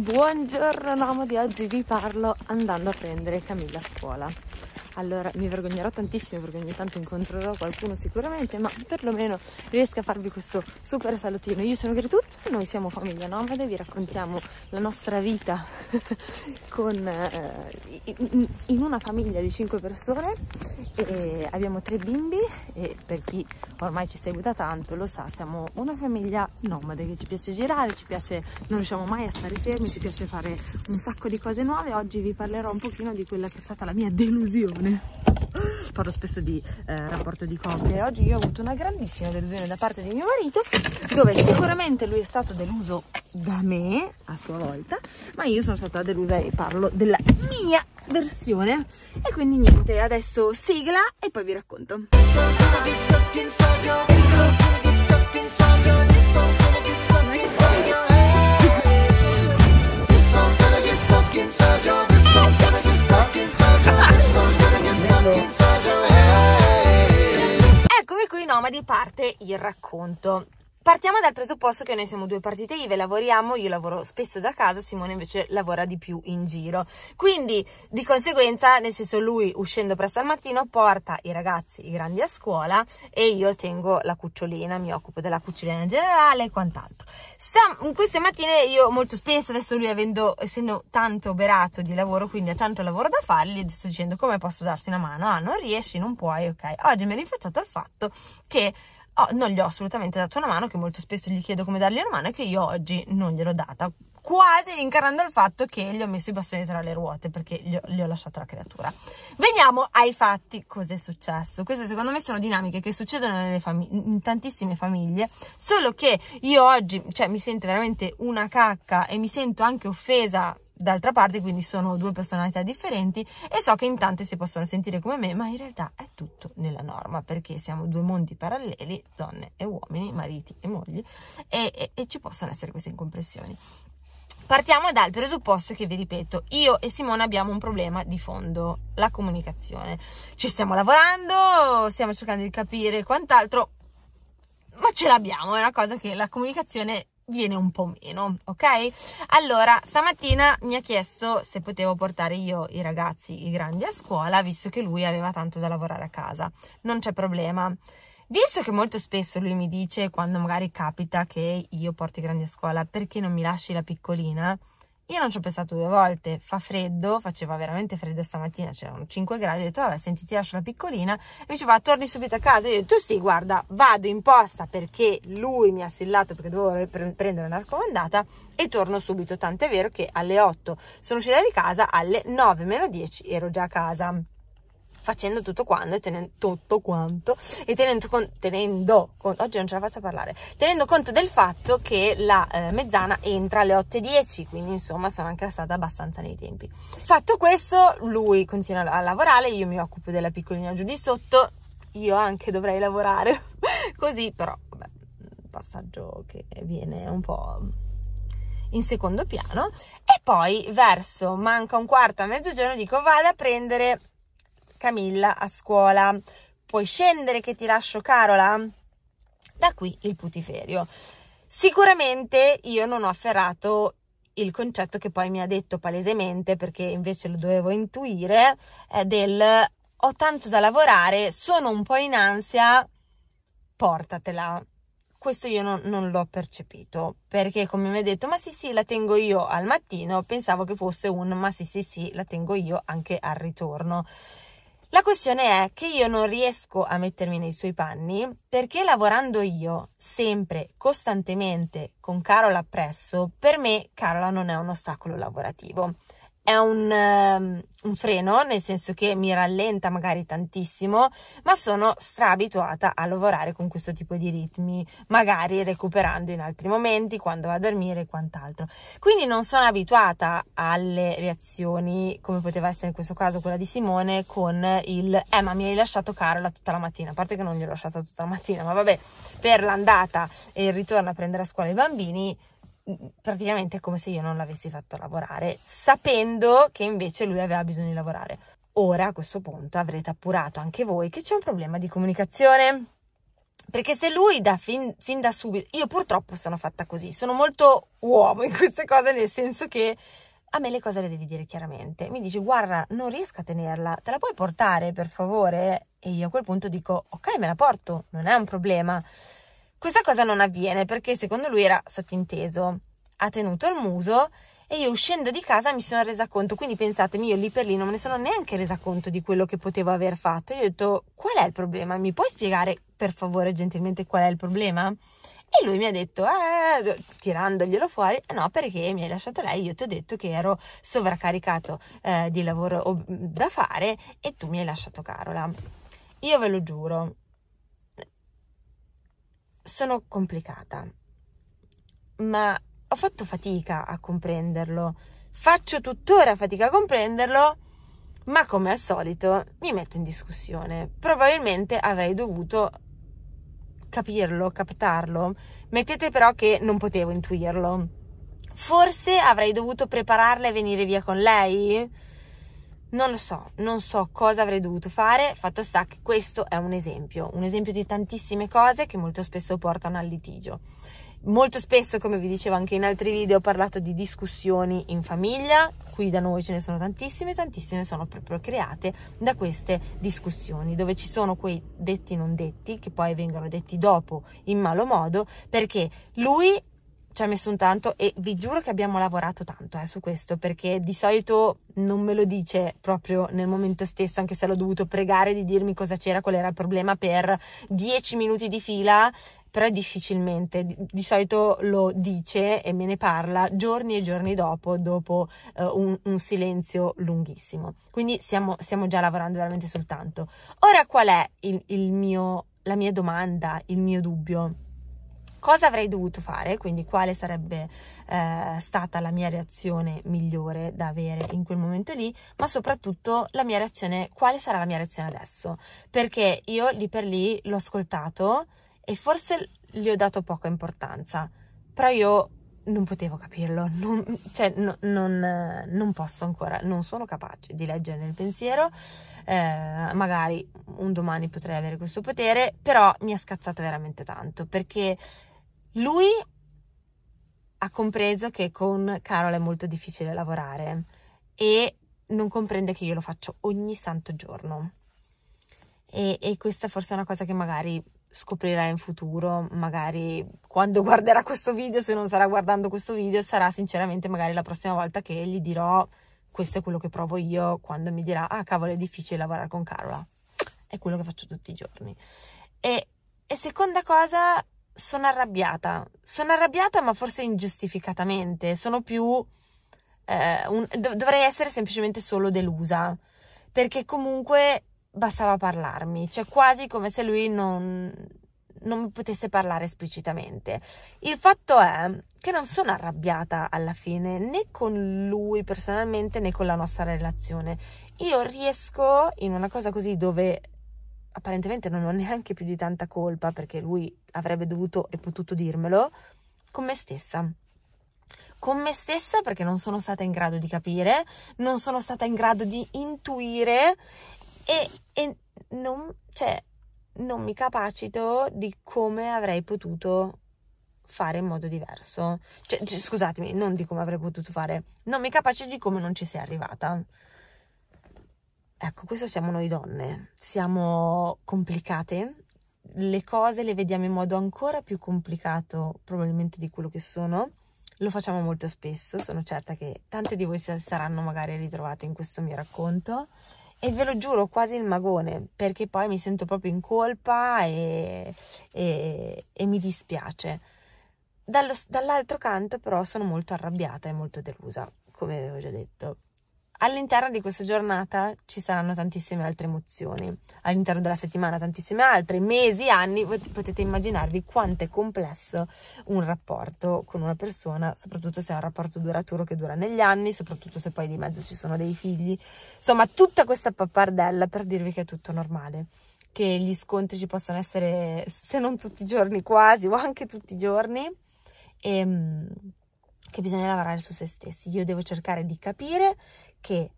Buongiorno, Namo di oggi vi parlo andando a prendere Camilla a scuola allora mi vergognerò tantissimo perché ogni tanto incontrerò qualcuno sicuramente, ma perlomeno riesco a farvi questo super salutino. Io sono Gretut, noi siamo Famiglia Nomade, vi raccontiamo la nostra vita con, eh, in una famiglia di 5 persone e abbiamo tre bimbi e per chi ormai ci segue da tanto lo sa, siamo una famiglia nomade che ci piace girare, ci piace, non riusciamo mai a stare fermi, ci piace fare un sacco di cose nuove. Oggi vi parlerò un pochino di quella che è stata la mia delusione donne parlo spesso di eh, rapporto di coppia e oggi io ho avuto una grandissima delusione da parte di mio marito dove sicuramente lui è stato deluso da me a sua volta ma io sono stata delusa e parlo della mia versione e quindi niente adesso sigla e poi vi racconto parte il racconto Partiamo dal presupposto che noi siamo due partite IVE, lavoriamo, io lavoro spesso da casa, Simone invece lavora di più in giro. Quindi di conseguenza, nel senso lui uscendo presto al mattino porta i ragazzi, i grandi a scuola e io tengo la cucciolina, mi occupo della cucciolina in generale e quant'altro. In queste mattine io molto spesso, adesso lui avendo, essendo tanto oberato di lavoro, quindi ha tanto lavoro da fare, gli sto dicendo come posso darti una mano? Ah, non riesci, non puoi, ok. Oggi mi ha rinfacciato il fatto che oh, non gli ho assolutamente dato una mano, che molto spesso gli chiedo come dargli una mano e che io oggi non gliel'ho data, quasi rincarando il fatto che gli ho messo i bastoni tra le ruote perché gli ho, gli ho, lasciato la creatura. Veniamo ai fatti, cos'è successo? Queste secondo me sono dinamiche che succedono in tantissime famiglie, solo che io oggi cioè, mi sento veramente una cacca e mi sento anche offesa d'altra parte, quindi sono due personalità differenti e so che in tante si possono sentire come me, ma in realtà è tutto nella norma perché siamo due mondi paralleli, donne e uomini, mariti e mogli, e, e, e ci possono essere queste incompressioni. Partiamo dal presupposto che, vi ripeto, io e Simone abbiamo un problema di fondo, la comunicazione. Ci stiamo lavorando, stiamo cercando di capire quant'altro, ma ce l'abbiamo, è una cosa che la comunicazione viene un po' meno, ok? Allora, stamattina mi ha chiesto se potevo portare io i ragazzi, i grandi, a scuola, visto che lui aveva tanto da lavorare a casa. Non c'è problema. Visto che molto spesso lui mi dice, quando magari capita che io porto i grandi a scuola, perché non mi lasci la piccolina? Io non ci ho pensato due volte, fa freddo, faceva veramente freddo stamattina, c'erano 5 gradi, ho detto vabbè senti ti lascio la piccolina, mi diceva torni subito a casa, io ho detto sì guarda vado in posta perché lui mi ha sillato perché dovevo prendere una raccomandata e torno subito, tanto è vero che alle 8 sono uscita di casa, alle 9 meno 10 ero già a casa facendo tutto, quando, e tenen- tutto quanto e tenendo, conto tenendo con- oggi non ce la faccio parlare tenendo conto del fatto che la eh, mezzana entra alle 8.10 quindi insomma sono anche stata abbastanza nei tempi fatto questo lui continua a lavorare io mi occupo della piccolina giù di sotto io anche dovrei lavorare così però vabbè, passaggio che viene un po' in secondo piano e poi verso manca un quarto a mezzogiorno dico vado a prendere Camilla a scuola. Puoi scendere che ti lascio Carola? Da qui il putiferio. Sicuramente io non ho afferrato il concetto che poi mi ha detto palesemente, perché invece lo dovevo intuire, è eh, del ho tanto da lavorare, sono un po' in ansia, portatela. Questo io non, non l'ho percepito, perché come mi ha detto, ma sì sì, la tengo io al mattino, pensavo che fosse un ma sì sì sì, la tengo io anche al ritorno. La questione è che io non riesco a mettermi nei suoi panni perché lavorando io sempre, costantemente con Carola appresso, per me Carola non è un ostacolo lavorativo è un, ehm, un, freno, nel senso che mi rallenta magari tantissimo, ma sono straabituata a lavorare con questo tipo di ritmi, magari recuperando in altri momenti, quando va a dormire e quant'altro. Quindi non sono abituata alle reazioni, come poteva essere in questo caso quella di Simone, con il eh ma mi hai lasciato Carola tutta la mattina, a parte che non gli ho lasciata tutta la mattina, ma vabbè, per l'andata e il ritorno a prendere a scuola i bambini praticamente è come se io non l'avessi fatto lavorare, sapendo che invece lui aveva bisogno di lavorare. Ora a questo punto avrete appurato anche voi che c'è un problema di comunicazione. Perché se lui da fin, fin da subito, io purtroppo sono fatta così, sono molto uomo in queste cose, nel senso che a me le cose le devi dire chiaramente. Mi dici, guarda, non riesco a tenerla, te la puoi portare per favore? E io a quel punto dico, ok, me la porto, non è un problema. Questa cosa non avviene perché secondo lui era sottinteso. Ha tenuto il muso e io uscendo di casa mi sono resa conto, quindi pensatemi, io lì per lì non me ne sono neanche resa conto di quello che potevo aver fatto. Io ho detto "Qual è il problema? Mi puoi spiegare per favore gentilmente qual è il problema?" E lui mi ha detto, eh, tirandoglielo fuori, no, perché mi hai lasciato lei, io ti ho detto che ero sovraccaricato eh, di lavoro da fare e tu mi hai lasciato Carola. Io ve lo giuro, sono complicata, ma ho fatto fatica a comprenderlo, faccio tuttora fatica a comprenderlo, ma come al solito mi metto in discussione. Probabilmente avrei dovuto capirlo, captarlo, mettete però che non potevo intuirlo. Forse avrei dovuto prepararla e venire via con lei? Non lo so, non so cosa avrei dovuto fare, fatto sta che questo è un esempio, un esempio di tantissime cose che molto spesso portano al litigio. Molto spesso, come vi dicevo anche in altri video, ho parlato di discussioni in famiglia, qui da noi ce ne sono tantissime, tantissime sono proprio create da queste discussioni, dove ci sono quei detti non detti, che poi vengono detti dopo in malo modo, perché lui ci ha messo un tanto e vi giuro che abbiamo lavorato tanto eh, su questo perché di solito non me lo dice proprio nel momento stesso anche se l'ho dovuto pregare di dirmi cosa c'era, qual era il problema per dieci minuti di fila però difficilmente, di, solito lo dice e me ne parla giorni e giorni dopo, dopo eh, un, un, silenzio lunghissimo. Quindi siamo, stiamo già lavorando veramente soltanto. Ora qual è il, il mio, la mia domanda, il mio dubbio? cosa avrei dovuto fare, quindi quale sarebbe eh, stata la mia reazione migliore da avere in quel momento lì, ma soprattutto la mia reazione, quale sarà la mia reazione adesso, perché io lì per lì l'ho ascoltato e forse gli ho dato poca importanza, però io non potevo capirlo, non, cioè, no, non, eh, non, posso ancora, non sono capace di leggere nel pensiero, eh, magari un domani potrei avere questo potere, però mi ha scazzato veramente tanto perché lui ha compreso che con Carol è molto difficile lavorare e non comprende che io lo faccio ogni santo giorno. E, e questa forse è una cosa che magari scoprirà in futuro, magari quando guarderà questo video, se non sarà guardando questo video, sarà sinceramente magari la prossima volta che gli dirò questo è quello che provo io quando mi dirà ah cavolo è difficile lavorare con Carola, è quello che faccio tutti i giorni. E, e seconda cosa, sono arrabbiata, sono arrabbiata ma forse ingiustificatamente, sono più... Eh, un, dov dovrei essere semplicemente solo delusa, perché comunque bastava parlarmi, cioè quasi come se lui non, non mi potesse parlare esplicitamente. Il fatto è che non sono arrabbiata alla fine né con lui personalmente né con la nostra relazione. Io riesco in una cosa così dove apparentemente non ho neanche più di tanta colpa perché lui avrebbe dovuto e potuto dirmelo con me stessa. Con me stessa perché non sono stata in grado di capire, non sono stata in grado di intuire e, e non, cioè, non mi capacito di come avrei potuto fare in modo diverso. Cioè, cioè, scusatemi, non di come avrei potuto fare, non mi capace di come non ci sei arrivata. Ecco, questo siamo noi donne, siamo complicate, le cose le vediamo in modo ancora più complicato probabilmente di quello che sono, lo facciamo molto spesso, sono certa che tante di voi saranno magari ritrovate in questo mio racconto e ve lo giuro quasi il magone perché poi mi sento proprio in colpa e, e, e mi dispiace. Dallo, dall'altro canto però sono molto arrabbiata e molto delusa, come avevo già detto all'interno di questa giornata ci saranno tantissime altre emozioni, all'interno della settimana tantissime altre, mesi, anni, potete immaginarvi quanto è complesso un rapporto con una persona, soprattutto se è un rapporto duraturo che dura negli anni, soprattutto se poi di mezzo ci sono dei figli, insomma tutta questa pappardella per dirvi che è tutto normale che gli scontri ci possono essere se non tutti i giorni quasi o anche tutti i giorni e ehm, che bisogna lavorare su se stessi. Io devo cercare di capire che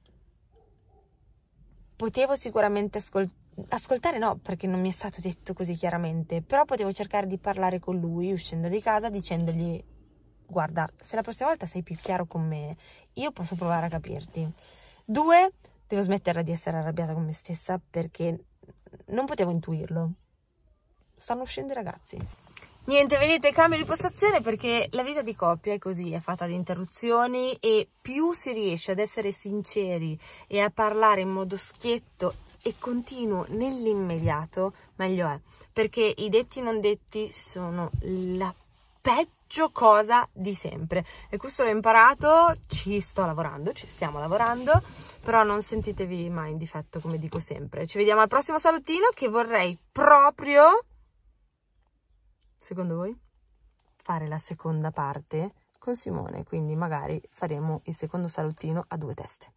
potevo sicuramente ascoltare ascoltare no, perché non mi è stato detto così chiaramente, però potevo cercare di parlare con lui uscendo di casa dicendogli guarda, se la prossima volta sei più chiaro con me, io posso provare a capirti. Due, devo smetterla di essere arrabbiata con me stessa perché non potevo intuirlo. Stanno uscendo i ragazzi. Niente, vedete, cambio di postazione perché la vita di coppia è così, è fatta di interruzioni e più si riesce ad essere sinceri e a parlare in modo schietto e continuo nell'immediato, meglio è, perché i detti non detti sono la peggio cosa di sempre e questo l'ho imparato, ci sto lavorando, ci stiamo lavorando, però non sentitevi mai in difetto come dico sempre. Ci vediamo al prossimo salutino che vorrei proprio secondo voi? Fare la seconda parte con Simone, quindi magari faremo il secondo salottino a due teste.